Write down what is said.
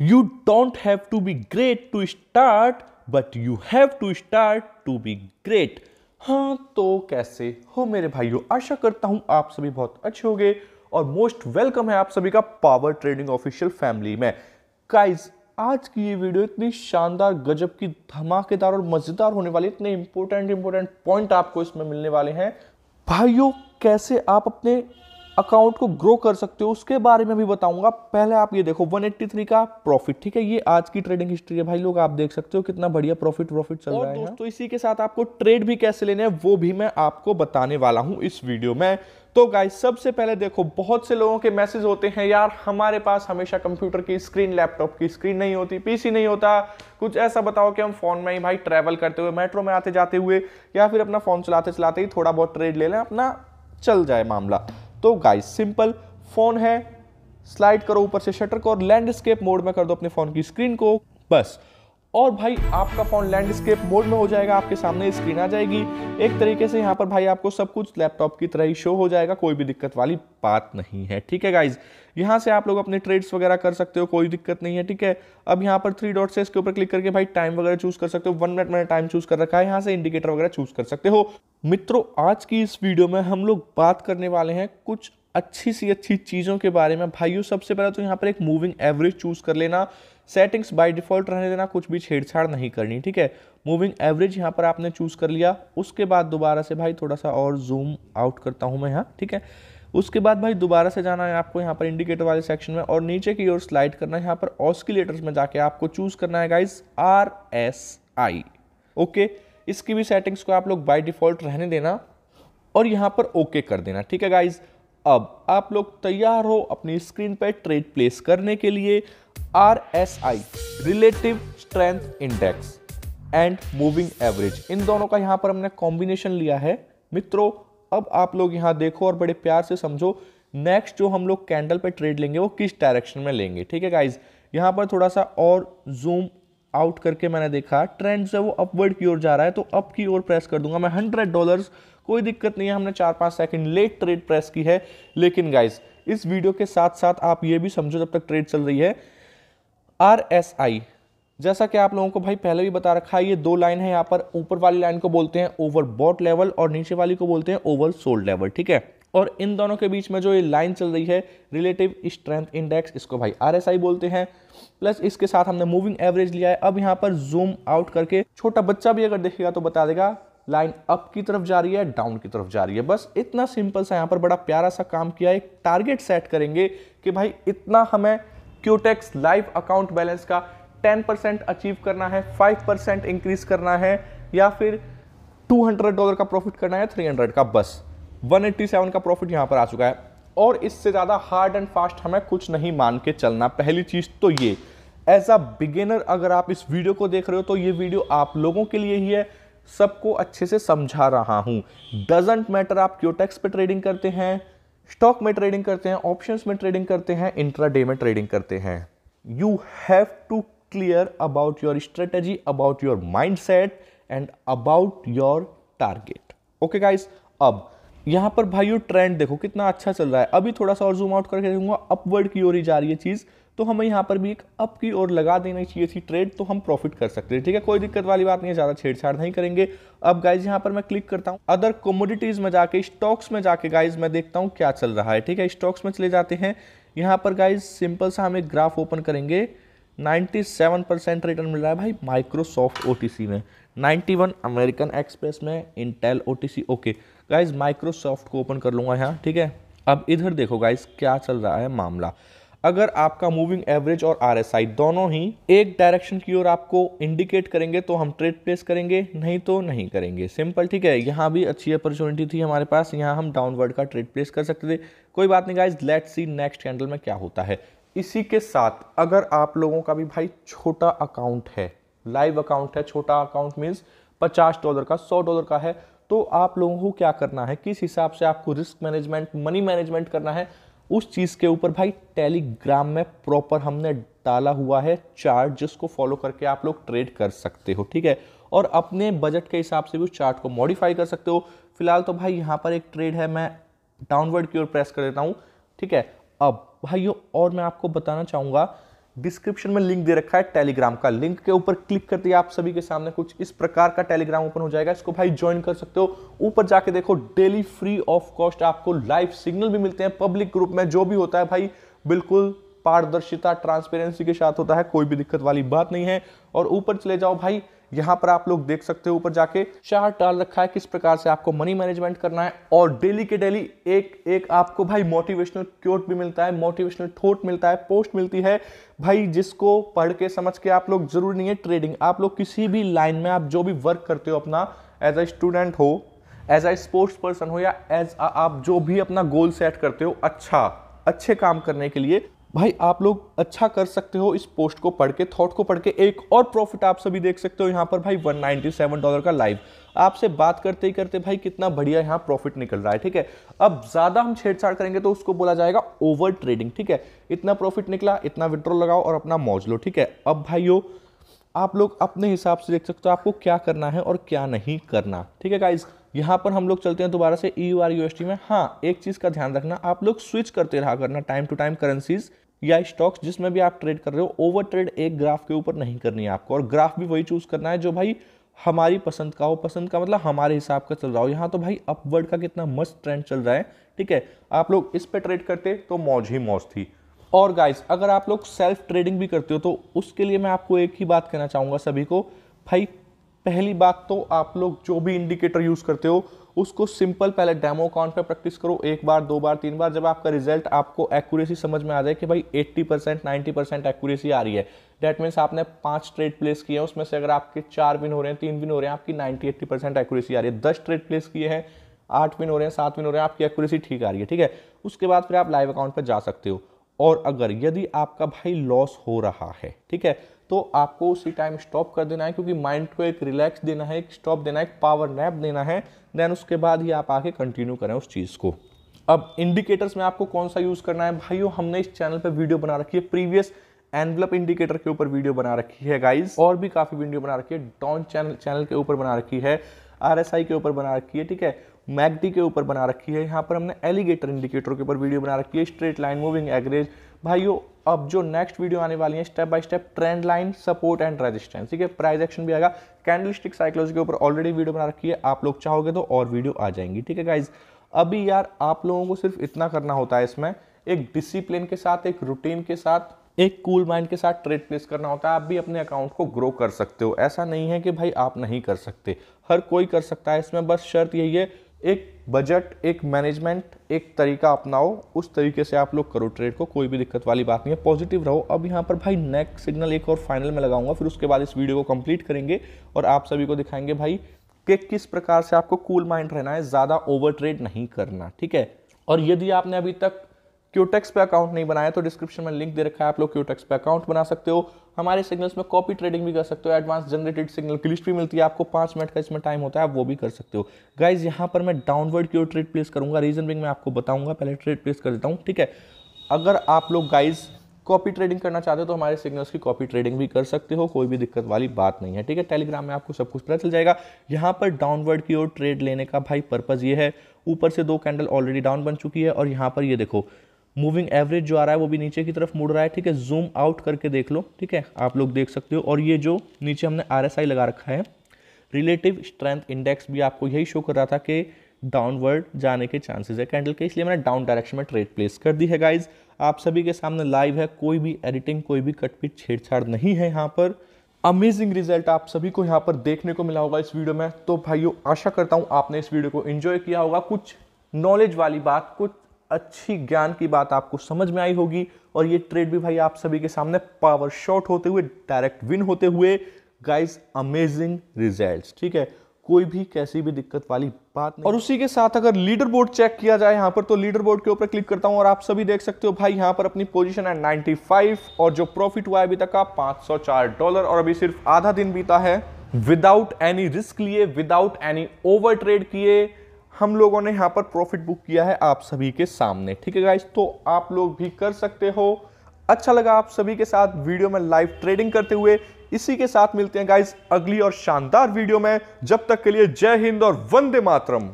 You don't have to be great to start but you have to start to be great हाँ तो कैसे हो मेरे भाइयों आशा करता हूं आप सभी बहुत अच्छे होंगे और मोस्ट वेलकम है आप सभी का पावर ट्रेडिंग ऑफिशियल फैमिली में गाइस आज की ये वीडियो इतनी शानदार गजब की धमाकेदार और मज़ेदार होने वाली इतने इंपॉर्टेंट इंपॉर्टेंट पॉइंट आपको इसमें मिलने वाले हैं भाइयों कैसे आप अपने अकाउंट को ग्रो कर सकते हो उसके बारे में भी बताऊंगा पहले आप ये देखो 183 का प्रॉफिट ठीक है ये आज की ट्रेडिंग हिस्ट्री है भाई लोग आप देख सकते हो कितना बढ़िया प्रॉफिट प्रॉफिट चल रहा है हाँ। दोस्तों इसी के साथ आपको ट्रेड भी कैसे लेने हैं वो भी मैं आपको बताने वाला हूं इस वीडियो में तो गाइस सबसे पहले देखो बहुत से लोगों के मैसेज होते हैं यार हमारे पास हमेशा कंप्यूटर की स्क्रीन लैपटॉप की स्क्रीन नहीं होती पीसी नहीं होता कुछ ऐसा बताओ कि हम फोन में ही भाई ट्रैवल करते हुए मेट्रो में आते जाते हुए या फिर अपना फोन चलाते चलाते ही थोड़ा बहुत ट्रेड ले लें अपना चल जाए मामला तो गाइस सिंपल फोन है स्लाइड करो ऊपर से शटर को और लैंडस्केप मोड में कर दो अपने फोन की स्क्रीन को बस और भाई आपका फ़ोन लैंडस्केप मोड में हो जाएगा आपके सामने स्क्रीन आ जाएगी एक तरीके से यहाँ पर भाई आपको सब कुछ लैपटॉप की तरह ही शो हो जाएगा कोई भी दिक्कत वाली बात नहीं है ठीक है गाइज यहाँ से आप लोग अपने ट्रेड्स वगैरह कर सकते हो कोई दिक्कत नहीं है ठीक है अब यहाँ पर थ्री डॉट से इसके ऊपर क्लिक करके भाई टाइम वगैरह चूज कर सकते हो वन मिनट मैंने टाइम चूज कर रखा है यहाँ से इंडिकेटर वगैरह चूज कर सकते हो मित्रों आज की इस वीडियो में हम लोग बात करने वाले हैं कुछ अच्छी सी अच्छी चीज़ों के बारे में भाइयों सबसे पहले तो यहाँ पर एक मूविंग एवरेज चूज़ कर लेना सेटिंग्स बाय डिफॉल्ट रहने देना कुछ भी छेड़छाड़ नहीं करनी ठीक है मूविंग एवरेज यहाँ पर आपने चूज़ कर लिया उसके बाद दोबारा से भाई थोड़ा सा और जूम आउट करता हूँ मैं यहाँ ठीक है उसके बाद भाई दोबारा से जाना है आपको यहाँ पर इंडिकेटर वाले सेक्शन में और नीचे की ओर स्लाइड करना है यहाँ पर ऑस्किलेटर्स में जाके आपको चूज़ करना है guys R S I okay इसकी भी सेटिंग्स को आप लोग बाई डिफ़ॉल्ट रहने देना और यहाँ पर ओके okay कर देना ठीक है गाइज़ अब आप लोग तैयार हो अपनी स्क्रीन पर ट्रेड प्लेस करने के लिए R S I relative strength index and moving average इन दोनों का यहां पर हमने कॉम्बिनेशन लिया है मित्रों अब आप लोग यहां देखो और बड़े प्यार से समझो नेक्स्ट जो हम लोग कैंडल पे ट्रेड लेंगे वो किस डायरेक्शन में लेंगे ठीक है गाइज यहां पर थोड़ा सा और जूम आउट करके मैंने देखा ट्रेंड जो है वो अपवर्ड की ओर जा रहा है तो अप की ओर प्रेस कर दूंगा मैं हंड्रेड डॉलर्स कोई दिक्कत नहीं है हमने चार पाँच सेकंड लेट ट्रेड प्रेस की है लेकिन गाइज इस वीडियो के साथ साथ आप ये भी समझो जब तक ट्रेड चल रही है आर एस आई जैसा कि आप लोगों को भाई पहले भी बता रखा है ये दो लाइन है यहाँ पर ऊपर वाली लाइन को बोलते हैं ओवर बॉट लेवल और नीचे वाली को बोलते हैं ओवर सोल्ड लेवल ठीक है और इन दोनों के बीच में जो ये लाइन चल रही है रिलेटिव स्ट्रेंथ इंडेक्स इसको भाई आई बोलते हैं प्लस इसके साथ हमने मूविंग एवरेज लिया है अब यहाँ पर जूम आउट करके छोटा बच्चा भी अगर देखेगा तो बता देगा लाइन अप की तरफ जा रही है डाउन की तरफ जा रही है बस इतना सिंपल सा यहाँ पर बड़ा प्यारा सा काम किया एक टारगेट सेट करेंगे कि भाई इतना हमें Quotex e live account balance का 10% अचीव करना है 5% इंक्रीज करना है या फिर 200 डॉलर का प्रॉफिट करना है 300 का बस 187 का प्रॉफिट यहाँ पर आ चुका है और इससे ज़्यादा हार्ड एंड फास्ट हमें कुछ नहीं मान के चलना पहली चीज़ तो ये एज अ बिगेनर अगर आप इस वीडियो को देख रहे हो तो ये वीडियो आप लोगों के लिए ही है सबको अच्छे से समझा रहा हूं डजेंट मैटर आप क्योटेक्स पे ट्रेडिंग करते हैं स्टॉक में ट्रेडिंग करते हैं ऑप्शंस में ट्रेडिंग करते हैं इंट्राडे में ट्रेडिंग करते हैं you have to clear about your strategy about your set and about your target okay guys अब यहाँ पर भाइयों ट्रेंड देखो कितना अच्छा चल रहा है अभी थोड़ा सा और जूम आउट करके देखूंगा अपवर्ड की ओर ही जा रही है चीज़ तो हमें यहाँ पर भी एक अप की ओर लगा देनी चाहिए थी ट्रेड तो हम प्रॉफिट कर सकते हैं ठीक है कोई दिक्कत वाली बात नहीं है ज़्यादा छेड़छाड़ नहीं करेंगे अब गाइज यहाँ पर मैं क्लिक करता हूँ अदर कमोडिटीज़ में जाके स्टॉक्स में जाके गाइज मैं देखता हूँ क्या चल रहा है ठीक है स्टॉक्स में चले जाते हैं यहाँ पर गाइज सिंपल सा हम एक ग्राफ ओपन करेंगे 97 परसेंट रिटर्न मिल रहा है भाई माइक्रोसॉफ्ट ओटीसी में 91 अमेरिकन एक्सप्रेस में Intel oh okay guys Microsoft को ओपन कर लूँगा यहाँ ठीक है अब इधर देखो गाइज क्या चल रहा है मामला अगर आपका मूविंग एवरेज और आर दोनों ही एक डायरेक्शन की ओर आपको इंडिकेट करेंगे तो हम ट्रेड प्लेस करेंगे नहीं तो नहीं करेंगे सिंपल ठीक है यहाँ भी अच्छी अपॉर्चुनिटी थी हमारे पास यहाँ हम डाउनवर्ड का ट्रेड प्लेस कर सकते थे कोई बात नहीं guys let see next candle में क्या होता है इसी के साथ अगर आप लोगों का भी भाई छोटा अकाउंट है लाइव अकाउंट है छोटा अकाउंट मीन्स पचास डॉलर का सौ डॉलर का है तो आप लोगों को क्या करना है किस हिसाब से आपको रिस्क मैनेजमेंट मनी मैनेजमेंट करना है उस चीज़ के ऊपर भाई टेलीग्राम में प्रॉपर हमने डाला हुआ है चार्ट जिसको फॉलो करके आप लोग ट्रेड कर सकते हो ठीक है और अपने बजट के हिसाब से भी उस चार्ट को मॉडिफाई कर सकते हो फिलहाल तो भाई यहाँ पर एक ट्रेड है मैं डाउनवर्ड की ओर प्रेस कर देता हूँ ठीक है अब भाइयों और मैं आपको बताना चाहूंगा डिस्क्रिप्शन में लिंक दे रखा है टेलीग्राम का लिंक के ऊपर क्लिक करते ही आप सभी के सामने कुछ इस प्रकार का टेलीग्राम ओपन हो जाएगा इसको भाई ज्वाइन कर सकते हो ऊपर जाके देखो डेली फ्री ऑफ कॉस्ट आपको लाइव सिग्नल भी मिलते हैं पब्लिक ग्रुप में जो भी होता है भाई बिल्कुल पारदर्शिता ट्रांसपेरेंसी के साथ होता है कोई भी दिक्कत वाली बात नहीं है और ऊपर चले जाओ भाई यहाँ पर आप लोग देख सकते हो ऊपर जाके चार टाल रखा है किस प्रकार से आपको मनी मैनेजमेंट करना है और डेली के डेली एक एक आपको भाई मोटिवेशनल क्योट भी मिलता है मोटिवेशनल थोट मिलता है पोस्ट मिलती है भाई जिसको पढ़ के समझ के आप लोग जरूर नहीं है ट्रेडिंग आप लोग किसी भी लाइन में आप जो भी वर्क करते हो अपना एज अ स्टूडेंट हो एज अ स्पोर्ट्स पर्सन हो या एज आप जो भी अपना गोल सेट करते हो अच्छा अच्छे काम करने के लिए भाई आप लोग अच्छा कर सकते हो इस पोस्ट को पढ़ के थॉट को पढ़ के एक और प्रॉफिट आप सभी देख सकते हो यहाँ पर भाई 197 डॉलर का लाइव आपसे बात करते ही करते भाई कितना बढ़िया यहाँ प्रॉफिट निकल रहा है ठीक है अब ज़्यादा हम छेड़छाड़ करेंगे तो उसको बोला जाएगा ओवर ट्रेडिंग ठीक है इतना प्रॉफिट निकला इतना विड्रॉ लगाओ और अपना मौज लो ठीक है अब भाई आप लोग अपने हिसाब से देख सकते हो आपको क्या करना है और क्या नहीं करना ठीक है गाइज यहाँ पर हम लोग चलते हैं दोबारा से ई यू आर यू में हाँ एक चीज़ का ध्यान रखना आप लोग स्विच करते रहा करना टाइम टू टाइम करेंसीज या स्टॉक्स जिसमें भी आप ट्रेड कर रहे हो ओवर ट्रेड एक ग्राफ के ऊपर नहीं करनी है आपको और ग्राफ भी वही चूज़ करना है जो भाई हमारी पसंद का हो पसंद का मतलब हमारे हिसाब का चल रहा हो यहाँ तो भाई अपवर्ड का कितना मस्त ट्रेंड चल रहा है ठीक है आप लोग इस पर ट्रेड करते तो मौज ही मौज थी और गाइज अगर आप लोग सेल्फ ट्रेडिंग भी करते हो तो उसके लिए मैं आपको एक ही बात कहना चाहूँगा सभी को भाई पहली बात तो आप लोग जो भी इंडिकेटर यूज़ करते हो उसको सिंपल पहले डेमो अकाउंट पर प्रैक्टिस करो एक बार दो बार तीन बार जब आपका रिजल्ट आपको एक्यूरेसी समझ में आ जाए कि भाई 80 परसेंट नाइन्टी परसेंट एक्यूरेसी आ रही है डेट मीन्स आपने पांच ट्रेड प्लेस किए हैं उसमें से अगर आपके चार विन हो रहे हैं तीन विन हो रहे हैं आपकी नाइन्टी एट्टी परसेंट एक्यूरेसी आ रही है दस ट्रेड प्लेस किए हैं आठ विन हो रहे हैं सात विन हो रहे हैं आपकी एक्यूरेसी ठीक आ रही है ठीक है उसके बाद फिर आप लाइव अकाउंट पर जा सकते हो और अगर यदि आपका भाई लॉस हो रहा है ठीक है तो आपको उसी टाइम स्टॉप कर देना है क्योंकि माइंड को एक रिलैक्स देना है एक स्टॉप देना है एक पावर नैप देना है देन उसके बाद ही आप आगे कंटिन्यू करें उस चीज़ को अब इंडिकेटर्स में आपको कौन सा यूज़ करना है भाइयों हमने इस चैनल पर वीडियो बना रखी है प्रीवियस एनवलप इंडिकेटर के ऊपर वीडियो बना रखी है गाइज और भी काफ़ी वीडियो बना रखी है डॉन चैनल चैनल के ऊपर बना रखी है आर के ऊपर बना रखी है ठीक है मैगडी के ऊपर बना रखी है यहाँ पर हमने एलिगेटर इंडिकेटर के ऊपर वीडियो बना रखी है स्ट्रेट लाइन मूविंग एवरेज भाइयों अब जो नेक्स्ट वीडियो आने वाली है step by step trend line support and resistance ठीक है प्राइस एक्शन भी आएगा कैंडलस्टिक साइकोलॉजी के ऊपर ऑलरेडी वीडियो बना रखी है आप लोग चाहोगे तो और वीडियो आ जाएंगी ठीक है गाइज अभी यार आप लोगों को सिर्फ इतना करना होता है इसमें एक डिसिप्लिन के साथ एक रूटीन के साथ एक कूल माइंड के साथ ट्रेड प्लेस करना होता है आप भी अपने अकाउंट को ग्रो कर सकते हो ऐसा नहीं है कि भाई आप नहीं कर सकते हर कोई कर सकता है इसमें बस शर्त यही है एक बजट एक मैनेजमेंट एक तरीका अपनाओ उस तरीके से आप लोग करो ट्रेड को कोई भी दिक्कत वाली बात नहीं है पॉजिटिव रहो अब यहाँ पर भाई नेक्स्ट सिग्नल एक और फाइनल में लगाऊंगा फिर उसके बाद इस वीडियो को कंप्लीट करेंगे और आप सभी को दिखाएंगे भाई कि किस प्रकार से आपको कूल cool माइंड रहना है ज़्यादा ओवर ट्रेड नहीं करना ठीक है और यदि आपने अभी तक क्यूटेक्स पे अकाउंट नहीं बनाया तो डिस्क्रिप्शन में लिंक दे रखा है आप लोग क्यूटेक्स पे अकाउंट बना सकते हो हमारे सिग्नल्स में कॉपी ट्रेडिंग भी कर सकते हो एडवांस जनरेटेड सिग्नल की लिस्ट भी मिलती है आपको पांच मिनट का इसमें टाइम होता है आप वो भी कर सकते हो गाइज यहां पर मैं डाउनवर्ड की ओर ट्रेड प्लेस करूंगा रीजन बिंग मैं आपको बताऊंगा पहले ट्रेड प्लेस कर देता हूँ ठीक है अगर आप लोग गाइज कॉपी ट्रेडिंग करना चाहते हो तो हमारे सिग्नल्स की कॉपी ट्रेडिंग भी कर सकते हो कोई भी दिक्कत वाली बात नहीं है ठीक है टेलीग्राम में आपको सब कुछ पता चल जाएगा यहाँ पर डाउनवर्ड की ओर ट्रेड लेने का भाई पर्पज़ ये है ऊपर से दो कैंडल ऑलरेडी डाउन बन चुकी है और यहाँ पर ये देखो मूविंग एवरेज जो आ रहा है वो भी नीचे की तरफ मुड़ रहा है ठीक है जूम आउट करके देख लो ठीक है आप लोग देख सकते हो और ये जो नीचे हमने आर लगा रखा है रिलेटिव स्ट्रेंथ इंडेक्स भी आपको यही शो कर रहा था कि डाउनवर्ड जाने के चांसेस है कैंडल के इसलिए मैंने डाउन डायरेक्शन में ट्रेड प्लेस कर दी है गाइज आप सभी के सामने लाइव है कोई भी एडिटिंग कोई भी कटपिट छेड़छाड़ नहीं है यहाँ पर अमेजिंग रिजल्ट आप सभी को यहाँ पर देखने को मिला होगा इस वीडियो में तो भाइयों आशा करता हूँ आपने इस वीडियो को एंजॉय किया होगा कुछ नॉलेज वाली बात कुछ अच्छी ज्ञान की बात आपको समझ में आई होगी और ये ट्रेड भी भाई आप सभी के सामने पावर शॉट होते हुए डायरेक्ट विन होते हुए गाइस अमेजिंग रिजल्ट्स ठीक है कोई भी कैसी भी दिक्कत वाली बात नहीं और उसी के साथ अगर लीडर बोर्ड चेक किया जाए यहां पर तो लीडर बोर्ड के ऊपर क्लिक करता हूं और आप सभी देख सकते हो भाई यहां पर अपनी पोजीशन है 95 और जो प्रॉफिट हुआ है अभी तक का 504 डॉलर और अभी सिर्फ आधा दिन बीता है विदाउट एनी रिस्क लिए विदाउट एनी ओवर ट्रेड किए हम लोगों ने यहाँ पर प्रॉफिट बुक किया है आप सभी के सामने ठीक है गाइज तो आप लोग भी कर सकते हो अच्छा लगा आप सभी के साथ वीडियो में लाइव ट्रेडिंग करते हुए इसी के साथ मिलते हैं गाइज अगली और शानदार वीडियो में जब तक के लिए जय हिंद और वंदे मातरम